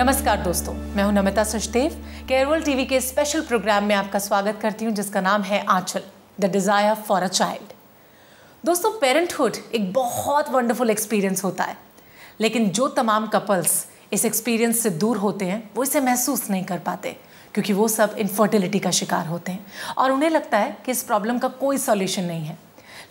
नमस्कार दोस्तों मैं हूं नमिता सचदेव केरवल टीवी के स्पेशल प्रोग्राम में आपका स्वागत करती हूं जिसका नाम है Aanchal the desire for a child दोस्तों पेरेंटहुड एक बहुत वंडरफुल एक्सपीरियंस होता है लेकिन जो तमाम कपल्स इस एक्सपीरियंस से दूर होते हैं वो इसे महसूस नहीं कर पाते क्योंकि वो सब इनफर्टिलिटी का शिकार होते हैं और उन्हें लगता है कि इस प्रॉब्लम का कोई सॉल्यूशन नहीं है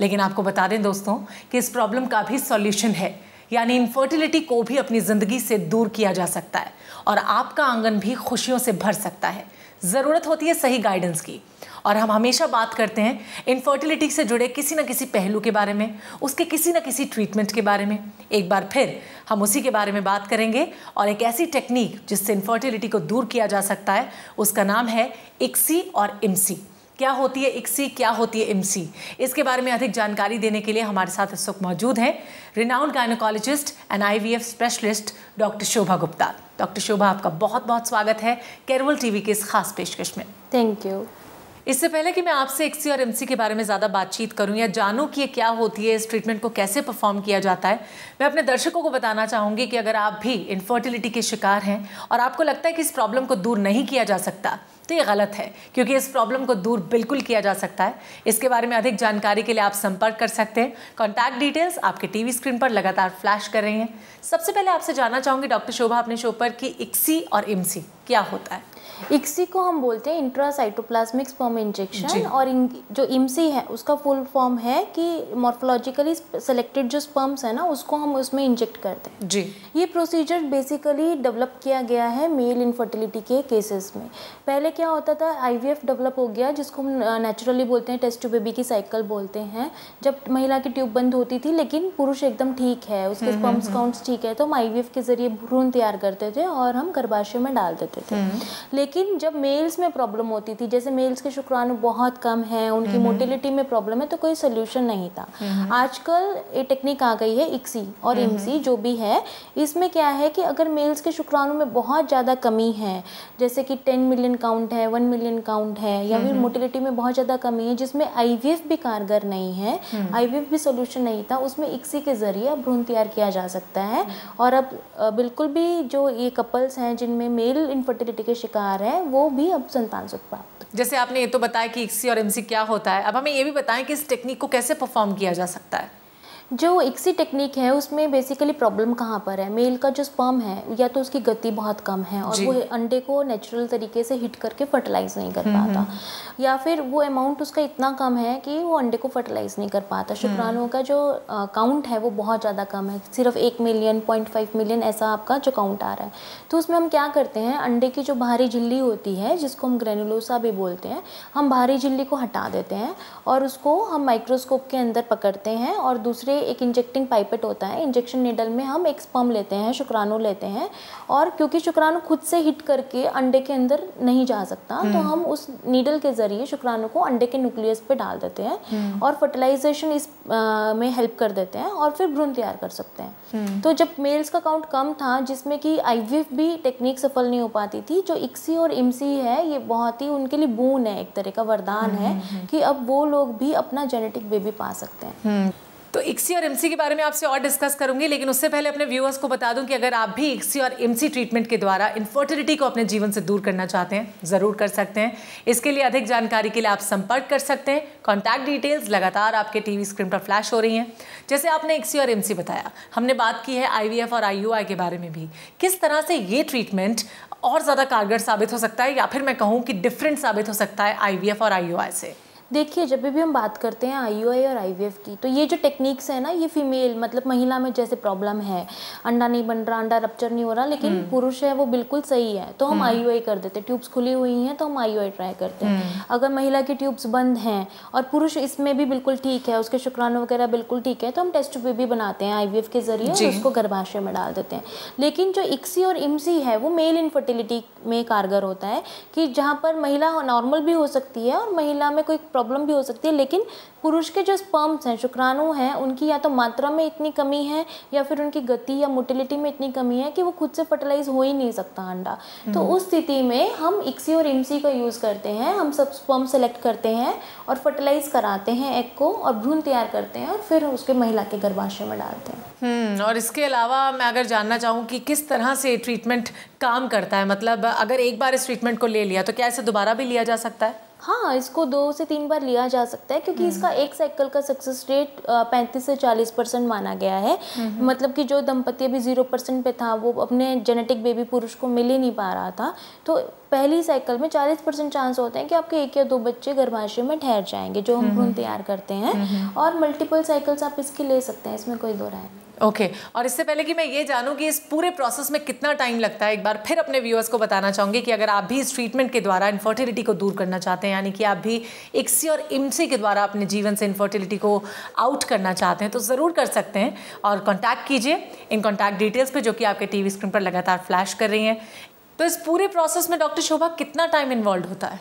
लेकिन आपको बता दें दोस्तों कि इस प्रॉब्लम का भी सॉल्यूशन है यानी इनफर्टिलिटी को भी अपनी ज़िंदगी से दूर किया जा सकता है और आपका आंगन भी खुशियों से भर सकता है ज़रूरत होती है सही गाइडेंस की और हम हमेशा बात करते हैं इनफर्टिलिटी से जुड़े किसी न किसी पहलू के बारे में उसके किसी न किसी ट्रीटमेंट के बारे में एक बार फिर हम उसी के बारे में बात करेंगे और एक ऐसी टेक्निक जिससे इनफर्टिलिटी को दूर किया जा सकता है उसका नाम है इक्सी और इमसी क्या होती है इक्सी क्या होती है इमसी इसके बारे में अधिक जानकारी देने के लिए हमारे साथ इस वक्त मौजूद हैं renowned gynaecologist and IVF specialist doctor Shobha Gupta doctor Shobha आपका बहुत बहुत स्वागत है केरवल टीवी के इस खास पेशकश में थैंक यू इससे पहले कि मैं आपसे एक्सी और एमसी के बारे में ज़्यादा बातचीत करूं या जानूं कि ये क्या होती है इस ट्रीटमेंट को कैसे परफॉर्म किया जाता है मैं अपने दर्शकों को बताना चाहूँगी कि अगर आप भी इनफर्टिलिटी के शिकार हैं और आपको लगता है कि इस प्रॉब्लम को दूर नहीं किया जा सकता तो ये गलत है क्योंकि इस प्रॉब्लम को दूर बिल्कुल किया जा सकता है इसके बारे में अधिक जानकारी के लिए आप संपर्क कर सकते हैं कॉन्टैक्ट डिटेल्स आपके टीवी स्क्रीन पर लगातार फ्लैश कर रही हैं सबसे पहले आपसे जानना चाहूँगी डॉक्टर शोभा अपने शो पर कि इक्सी और इमसी क्या होता है इक्सी को हम बोलते हैं इंट्रासाइटोप्लाज्मिक स्पर्म इंजेक्शन और इन, जो इम्सी है उसका फुल फॉर्म है कि मॉर्फोलॉजिकली सेलेक्टेड जो स्पर्म्स है ना उसको हम उसमें इंजेक्ट करते हैं जी ये प्रोसीजर बेसिकली डेवलप किया गया है मेल इनफर्टिलिटी के केसेस में पहले क्या होता था आईवीएफ डेवलप हो गया जिसको हम नेचुरली बोलते हैं टेस्ट बेबी की साइकिल बोलते हैं जब महिला की ट्यूब बंद होती थी लेकिन पुरुष एकदम ठीक है उसके स्पर्म्स हम्म, हम्म, काउंट्स हम्म। ठीक है तो हम आईवीएफ के जरिए भ्रूण तैयार करते थे और हम गर्भाशय में डाल देते थे लेकिन लेकिन जब मेल्स में प्रॉब्लम होती थी जैसे मेल्स के शुक्राणु बहुत कम हैं उनकी हम्म। मोटिलिटी में प्रॉब्लम है तो कोई सोल्यूशन नहीं था हम्म। आजकल ये टेक्निक आ गई है इक्सी और एमसी हम्म। जो भी है इसमें क्या है कि अगर मेल्स के शुक्राणु में बहुत ज़्यादा कमी है जैसे कि टेन मिलियन काउंट है वन मिलियन काउंट है या फिर मोटिलिटी में बहुत ज़्यादा कमी है जिसमें आई भी कारगर नहीं है आई भी सोल्यूशन नहीं था उसमें इक्सी के ज़रिए अब भ्रूण तैयार किया जा सकता है और अब बिल्कुल भी जो ये कपल्स हैं जिनमें मेल इनफर्टिलिटी के शिकार है वो भी अब संतान सुख प्राप्त जैसे आपने ये तो बताया कि इक्सी और एमसी क्या होता है अब हमें ये भी बताएं कि इस टेक्निक को कैसे परफॉर्म किया जा सकता है जो इक्सी टेक्निक है उसमें बेसिकली प्रॉब्लम कहाँ पर है मेल का जो स्पर्म है या तो उसकी गति बहुत कम है और वो अंडे को नेचुरल तरीके से हिट करके फर्टिलाइज नहीं कर हम्म, पाता हम्म। या फिर वो अमाउंट उसका इतना कम है कि वो अंडे को फर्टिलाइज नहीं कर पाता हम्म। शुक्राणुओं का जो काउंट है वो बहुत ज़्यादा कम है सिर्फ एक मिलियन पॉइंट फाइव मिलियन ऐसा आपका जो काउंट आ रहा है तो उसमें हम क्या करते हैं अंडे की जो बाहरी झिल्ली होती है जिसको हम ग्रेनुलोसा भी बोलते हैं हम बाहरी झिल्ली को हटा देते हैं और उसको हम माइक्रोस्कोप के अंदर पकड़ते हैं और दूसरे पे एक इंजेक्टिंग पाइपेट होता है इंजेक्शन निडल में हम एक स्पम लेते हैं शुक्राणु लेते हैं और क्योंकि शुक्राणु खुद से हिट करके अंडे के अंदर नहीं जा सकता तो हम्म। हम उस नीडल के ज़रिए शुक्राणु को अंडे के न्यूक्लियस पे डाल देते हैं हम्म। और फर्टिलाइजेशन इस आ, में हेल्प कर देते हैं और फिर भ्रूण तैयार कर सकते हैं हम्म। तो जब मेल्स का काउंट कम था जिसमें कि आई भी टेक्निक सफल नहीं हो पाती थी जो इक्सी और इमसी है ये बहुत ही उनके लिए बून है एक तरह का वरदान है कि अब वो लोग भी अपना जेनेटिक बेबी पा सकते हैं तो इक्सी और एमसी के बारे में आपसे और डिस्कस करूंगी लेकिन उससे पहले अपने व्यूअर्स को बता दूं कि अगर आप भी इक्सी और एमसी ट्रीटमेंट के द्वारा इन्फर्टिलिटी को अपने जीवन से दूर करना चाहते हैं ज़रूर कर सकते हैं इसके लिए अधिक जानकारी के लिए आप संपर्क कर सकते हैं कॉन्टैक्ट डिटेल्स लगातार आपके टीवी स्क्रीन पर फ्लैश हो रही हैं जैसे आपने इक्सी और एमसी बताया हमने बात की है आई और आई के बारे में भी किस तरह से ये ट्रीटमेंट और ज़्यादा कारगर साबित हो सकता है या फिर मैं कहूँ कि डिफरेंट साबित हो सकता है आई और आई से देखिए जब भी हम बात करते हैं आई और आई की तो ये जो टेक्निक्स है ना ये फीमेल मतलब महिला में जैसे प्रॉब्लम है अंडा नहीं बन रहा अंडा रप्चर नहीं हो रहा लेकिन हम्म। पुरुष है वो बिल्कुल सही है तो हम आई हम्म। कर देते ट्यूब्स खुली हुई हैं तो हम आई ट्राई करते हैं हम्म। अगर महिला की ट्यूब्स बंद हैं और पुरुष इसमें भी बिल्कुल ठीक है उसके शुक्राणु वगैरह बिल्कुल ठीक है तो हम टेस्ट भी बनाते हैं आई के जरिए उसको गर्भाशय में डाल देते हैं लेकिन जो इक्सी और इमसी है वो मेल इनफर्टिलिटी में कारगर होता है कि जहाँ पर महिला नॉर्मल भी हो सकती है और महिला में कोई प्रॉब्लम भी हो सकती है लेकिन पुरुष के जो स्पर्म्स हैं शुक्राणु हैं उनकी या तो मात्रा में इतनी कमी है या फिर उनकी गति या मोटिलिटी में इतनी कमी है कि वो खुद से फर्टिलाइज हो ही नहीं सकता अंडा तो हम्म। उस स्थिति में हम इक्सी और इमसी का यूज़ करते हैं हम सब स्पर्म सेलेक्ट करते हैं और फर्टिलाइज कराते हैं एग को और भ्रूण तैयार करते हैं और फिर उसके महिला के गर्भाशय में डालते हैं हम्म, और इसके अलावा मैं अगर जानना चाहूँ कि किस तरह से ट्रीटमेंट काम करता है मतलब अगर एक बार इस ट्रीटमेंट को ले लिया तो क्या इसे दोबारा भी लिया जा सकता है हाँ इसको दो से तीन बार लिया जा सकता है क्योंकि हम्म। इसका एक साइकिल का सक्सेस रेट पैंतीस से चालीस परसेंट माना गया है मतलब कि जो दंपति अभी जीरो परसेंट पे था वो अपने जेनेटिक बेबी पुरुष को मिल ही नहीं पा रहा था तो पहली साइकिल में चालीस परसेंट चांस होते हैं कि आपके एक या दो बच्चे गर्भाशय में ठहर जाएंगे जो हम भ्रूण तैयार करते हैं और मल्टीपल साइकिल्स आप इसकी ले सकते हैं इसमें कोई दो राय नहीं ओके okay. और इससे पहले कि मैं ये जानूं कि इस पूरे प्रोसेस में कितना टाइम लगता है एक बार फिर अपने व्यूअर्स को बताना चाहूँगी कि अगर आप भी इस ट्रीटमेंट के द्वारा इन्फर्टिलिटी को दूर करना चाहते हैं यानी कि आप भी इक्सी और इमसी के द्वारा अपने जीवन से इन्फर्टिलिटी को आउट करना चाहते हैं तो ज़रूर कर सकते हैं और कॉन्टैक्ट कीजिए इन कॉन्टैक्ट डिटेल्स पर जो कि आपके टी स्क्रीन पर लगातार फ्लैश कर रही हैं तो इस पूरे प्रोसेस में डॉक्टर शोभा कितना टाइम इन्वॉल्व होता है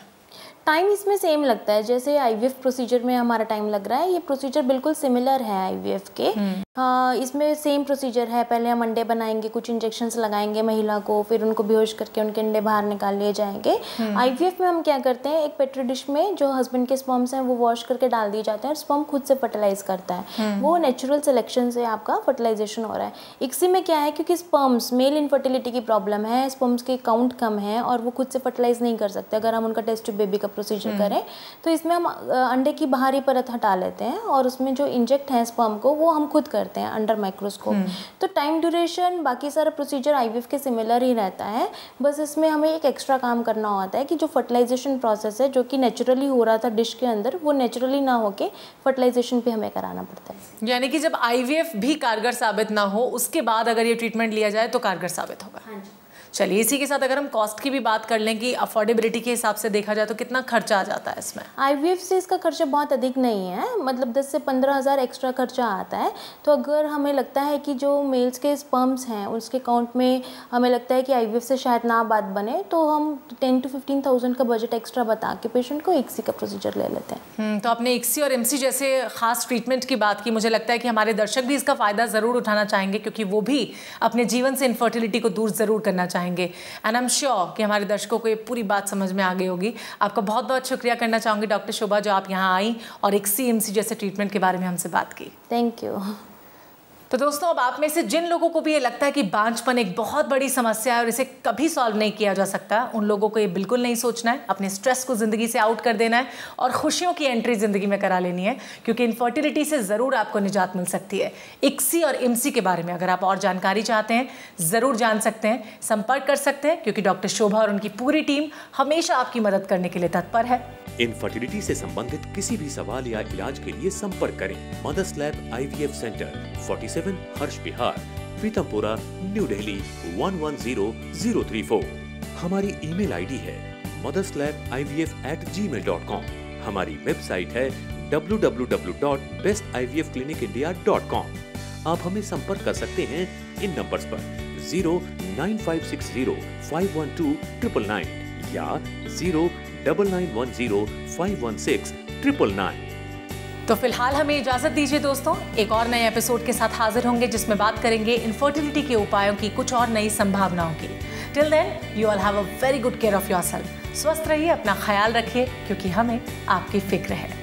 टाइम इसमें सेम लगता है जैसे आई प्रोसीजर में हमारा टाइम लग रहा है ये प्रोसीजर बिल्कुल सिमिलर है आई के हम्म। हाँ इसमें सेम प्रोसीजर है पहले हम अंडे बनाएंगे कुछ इंजेक्शन लगाएंगे महिला को फिर उनको बेहोश करके उनके अंडे बाहर निकाल लिए जाएंगे आईवीएफ हम्म। में हम क्या करते हैं एक पेट्री डिश में जो हस्बैंड के स्पॉम्स हैं वो वॉश करके डाल दिए जाते हैं और स्पॉम खुद से फर्टिलाइज करता है हम्म। वो नेचुरल सिलेक्शन से आपका फर्टिलाइजेशन हो रहा है इक्सी में क्या है क्योंकि स्पर्म्स मेल इनफर्टिलिटी की प्रॉब्लम है स्पम्स के काउंट कम है और वो खुद से फर्टिलाइज नहीं कर सकते अगर हम उनका टेस्ट बेबी का प्रोसीजर हम्म। करें तो इसमें हम अंडे की बाहरी परत हटा लेते हैं और उसमें जो इंजेक्ट है स्पर्म को वो हम खुद कर करते हैं अंडर माइक्रोस्कोप हम्म। तो टाइम ड्यूरेशन बाकी सारा प्रोसीजर आई के सिमिलर ही रहता है बस इसमें हमें एक एक्स्ट्रा काम करना होता है कि जो फर्टिलाइजेशन प्रोसेस है जो कि नेचुरली हो रहा था डिश के अंदर वो नेचुरली ना होके फर्टिलाइजेशन पे हमें कराना पड़ता है यानी कि जब आई भी कारगर साबित ना हो उसके बाद अगर ये ट्रीटमेंट लिया जाए तो कारगर साबित होगा हाँ जी चलिए इसी के साथ अगर हम कॉस्ट की भी बात कर लें कि अफोर्डेबिलिटी के हिसाब से देखा जाए तो कितना खर्चा आ जाता है इसमें आई से इसका खर्चा बहुत अधिक नहीं है मतलब दस से पंद्रह हज़ार एक्स्ट्रा खर्चा आता है तो अगर हमें लगता है कि जो मेल्स के स्पर्म्स हैं उसके अकाउंट में हमें लगता है कि आई से शायद ना बात बने तो हम टेन टू फिफ्टीन थाउजेंड का बजट एक्स्ट्रा बता के पेशेंट को एक का प्रोसीजर ले लेते हैं हम्म, तो आपने एक और एम जैसे खास ट्रीटमेंट की बात की मुझे लगता है कि हमारे दर्शक भी इसका फ़ायदा ज़रूर उठाना चाहेंगे क्योंकि वो भी अपने जीवन से इनफर्टिलिटी को दूर ज़रूर करना चाहिए चाहेंगे एंड आई एम श्योर कि हमारे दर्शकों को ये पूरी बात समझ में आ गई होगी आपका बहुत बहुत शुक्रिया करना चाहूँगी डॉक्टर शोभा जो आप यहाँ आई और एक सी जैसे ट्रीटमेंट के बारे में हमसे बात की थैंक यू तो दोस्तों अब आप में से जिन लोगों को भी ये लगता है कि बांझपन एक बहुत बड़ी समस्या है और इसे कभी सॉल्व नहीं किया जा सकता उन लोगों को ये बिल्कुल नहीं सोचना है अपने स्ट्रेस को ज़िंदगी से आउट कर देना है और खुशियों की एंट्री ज़िंदगी में करा लेनी है क्योंकि इनफर्टिलिटी से ज़रूर आपको निजात मिल सकती है इक्सी और इमसी के बारे में अगर आप और जानकारी चाहते हैं ज़रूर जान सकते हैं संपर्क कर सकते हैं क्योंकि डॉक्टर शोभा और उनकी पूरी टीम हमेशा आपकी मदद करने के लिए तत्पर है इनफर्टिलिटी से संबंधित किसी भी सवाल या इलाज के लिए संपर्क करें mothers lab IVF centre 47 seven Harsh Vihar Pitampura New Delhi one one zero zero three four हमारी ईमेल आईडी है mothers lab I V F at Gmail dot com हमारी वेबसाइट है W W W dot best I V F clinic India dot com आप हमें संपर्क कर सकते हैं इन नंबर्स पर zero nine five six zero five one two triple nine या zero double nine one zero five one six triple nine तो फिलहाल हमें इजाज़त दीजिए दोस्तों एक और नए एपिसोड के साथ हाजिर होंगे जिसमें बात करेंगे इनफर्टिलिटी के उपायों की कुछ और नई संभावनाओं की till then you all have a very good care of yourself स्वस्थ रहिए अपना ख्याल रखिए क्योंकि हमें आपकी फिक्र है